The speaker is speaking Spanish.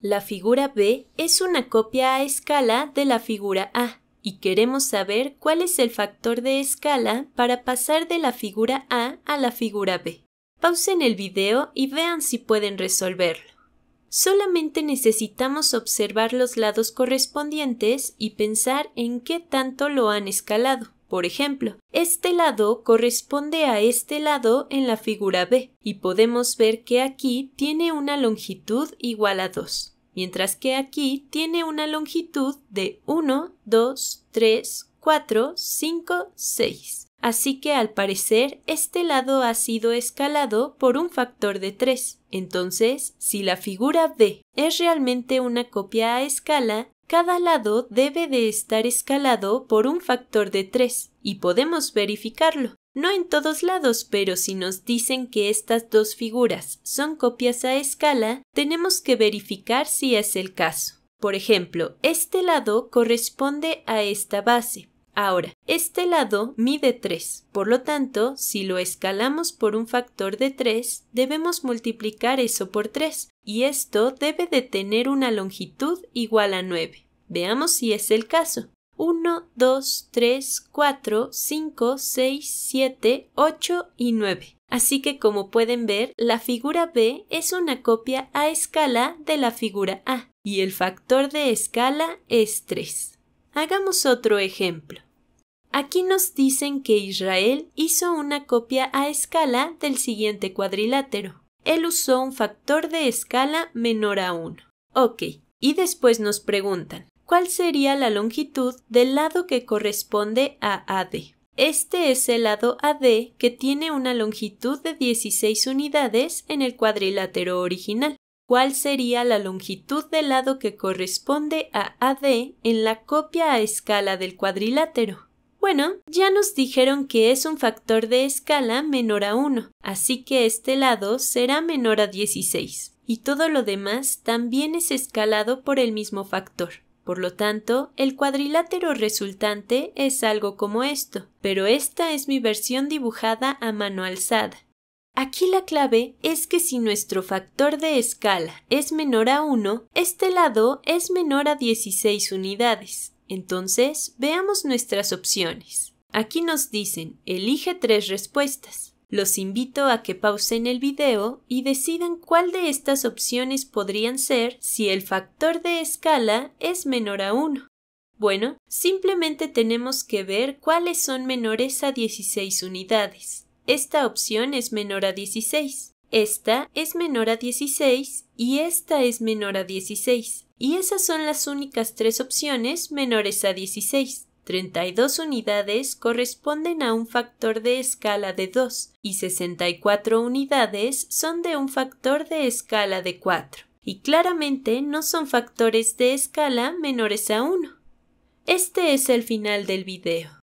La figura B es una copia a escala de la figura A y queremos saber cuál es el factor de escala para pasar de la figura A a la figura B. Pausen el video y vean si pueden resolverlo. Solamente necesitamos observar los lados correspondientes y pensar en qué tanto lo han escalado. Por ejemplo, este lado corresponde a este lado en la figura B, y podemos ver que aquí tiene una longitud igual a 2, mientras que aquí tiene una longitud de 1, 2, 3, 4, 5, 6. Así que al parecer este lado ha sido escalado por un factor de 3. Entonces, si la figura B es realmente una copia a escala, cada lado debe de estar escalado por un factor de 3 y podemos verificarlo. No en todos lados, pero si nos dicen que estas dos figuras son copias a escala, tenemos que verificar si es el caso. Por ejemplo, este lado corresponde a esta base. Ahora, este lado mide 3, por lo tanto, si lo escalamos por un factor de 3, debemos multiplicar eso por 3, y esto debe de tener una longitud igual a 9. Veamos si es el caso. 1, 2, 3, 4, 5, 6, 7, 8 y 9. Así que como pueden ver, la figura B es una copia a escala de la figura A y el factor de escala es 3. Hagamos otro ejemplo. Aquí nos dicen que Israel hizo una copia a escala del siguiente cuadrilátero. Él usó un factor de escala menor a 1. Ok, y después nos preguntan, cuál sería la longitud del lado que corresponde a AD. Este es el lado AD que tiene una longitud de 16 unidades en el cuadrilátero original. ¿Cuál sería la longitud del lado que corresponde a AD en la copia a escala del cuadrilátero? Bueno, ya nos dijeron que es un factor de escala menor a 1, así que este lado será menor a 16, y todo lo demás también es escalado por el mismo factor. Por lo tanto, el cuadrilátero resultante es algo como esto, pero esta es mi versión dibujada a mano alzada. Aquí la clave es que si nuestro factor de escala es menor a 1, este lado es menor a 16 unidades. Entonces, veamos nuestras opciones. Aquí nos dicen, elige tres respuestas. Los invito a que pausen el video y decidan cuál de estas opciones podrían ser si el factor de escala es menor a 1. Bueno, simplemente tenemos que ver cuáles son menores a 16 unidades. Esta opción es menor a 16, esta es menor a 16 y esta es menor a 16. Y esas son las únicas tres opciones menores a 16. 32 unidades corresponden a un factor de escala de 2 y 64 unidades son de un factor de escala de 4 y claramente no son factores de escala menores a 1. Este es el final del video.